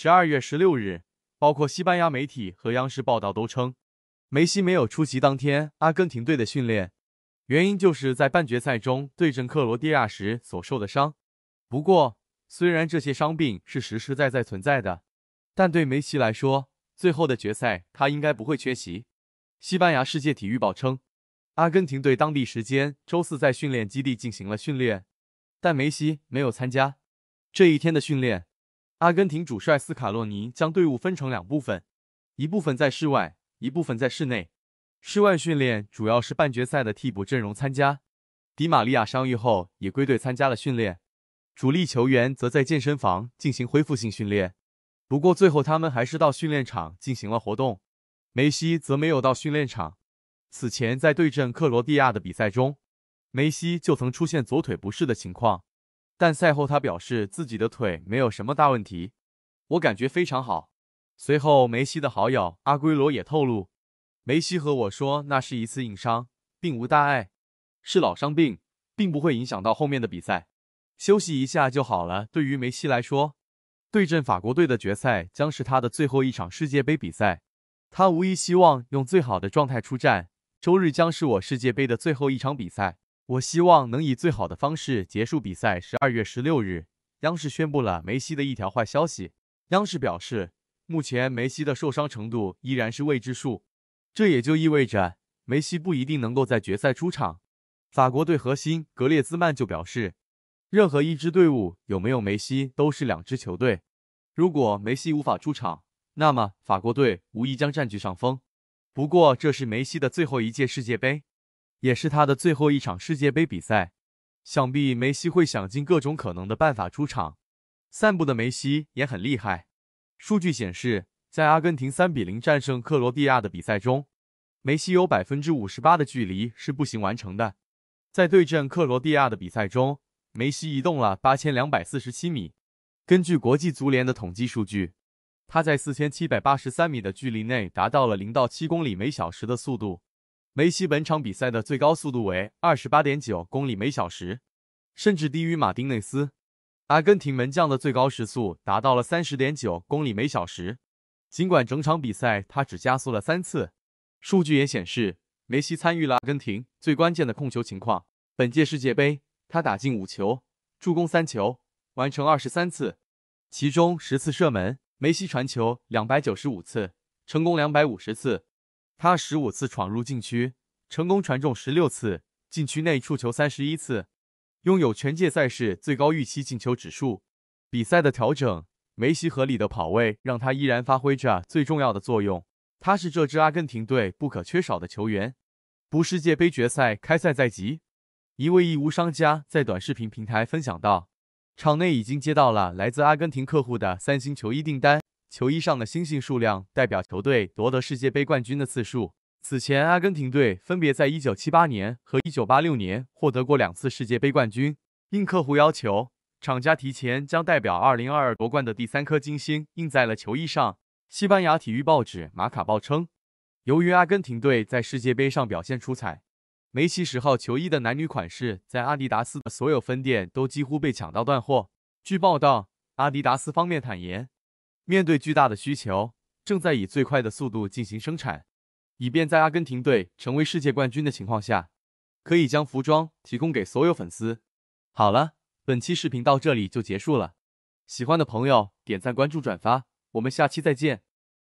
十二月十六日，包括西班牙媒体和央视报道都称，梅西没有出席当天阿根廷队的训练，原因就是在半决赛中对阵克罗地亚时所受的伤。不过，虽然这些伤病是实实在在存在的，但对梅西来说，最后的决赛他应该不会缺席。西班牙《世界体育报》称，阿根廷队当地时间周四在训练基地进行了训练，但梅西没有参加这一天的训练。阿根廷主帅斯卡洛尼将队伍分成两部分，一部分在室外，一部分在室内。室外训练主要是半决赛的替补阵容参加，迪玛利亚伤愈后也归队参加了训练。主力球员则在健身房进行恢复性训练。不过最后他们还是到训练场进行了活动。梅西则没有到训练场。此前在对阵克罗地亚的比赛中，梅西就曾出现左腿不适的情况。但赛后他表示自己的腿没有什么大问题，我感觉非常好。随后，梅西的好友阿圭罗也透露，梅西和我说那是一次硬伤，并无大碍，是老伤病，并不会影响到后面的比赛，休息一下就好了。对于梅西来说，对阵法国队的决赛将是他的最后一场世界杯比赛，他无疑希望用最好的状态出战。周日将是我世界杯的最后一场比赛。我希望能以最好的方式结束比赛。十二月十六日，央视宣布了梅西的一条坏消息。央视表示，目前梅西的受伤程度依然是未知数，这也就意味着梅西不一定能够在决赛出场。法国队核心格列兹曼就表示，任何一支队伍有没有梅西都是两支球队。如果梅西无法出场，那么法国队无疑将占据上风。不过，这是梅西的最后一届世界杯。也是他的最后一场世界杯比赛，想必梅西会想尽各种可能的办法出场。散步的梅西也很厉害。数据显示，在阿根廷三比零战胜克罗地亚的比赛中，梅西有百分之五十八的距离是步行完成的。在对阵克罗地亚的比赛中，梅西移动了八千两百四十七米。根据国际足联的统计数据，他在四千七百八十三米的距离内达到了零到七公里每小时的速度。梅西本场比赛的最高速度为二十八点九公里每小时，甚至低于马丁内斯。阿根廷门将的最高时速达到了三十点九公里每小时。尽管整场比赛他只加速了三次，数据也显示梅西参与了阿根廷最关键的控球情况。本届世界杯，他打进五球，助攻三球，完成二十三次，其中十次射门。梅西传球两百九十五次，成功两百五十次。他十五次闯入禁区，成功传中十六次，禁区内触球三十一次，拥有全届赛事最高预期进球指数。比赛的调整，梅西合理的跑位，让他依然发挥着最重要的作用。他是这支阿根廷队不可缺少的球员。不，世界杯决赛开赛在即，一位义乌商家在短视频平台分享道：“场内已经接到了来自阿根廷客户的三星球衣订单。球衣上的星星数量代表球队夺得世界杯冠军的次数。此前，阿根廷队分别在1978年和1986年获得过两次世界杯冠军。应客户要求，厂家提前将代表2022夺冠的第三颗金星印在了球衣上。西班牙体育报纸《马卡报》称，由于阿根廷队在世界杯上表现出彩，梅西10号球衣的男女款式在阿迪达斯的所有分店都几乎被抢到断货。据报道，阿迪达斯方面坦言。面对巨大的需求，正在以最快的速度进行生产，以便在阿根廷队成为世界冠军的情况下，可以将服装提供给所有粉丝。好了，本期视频到这里就结束了。喜欢的朋友点赞、关注、转发，我们下期再见。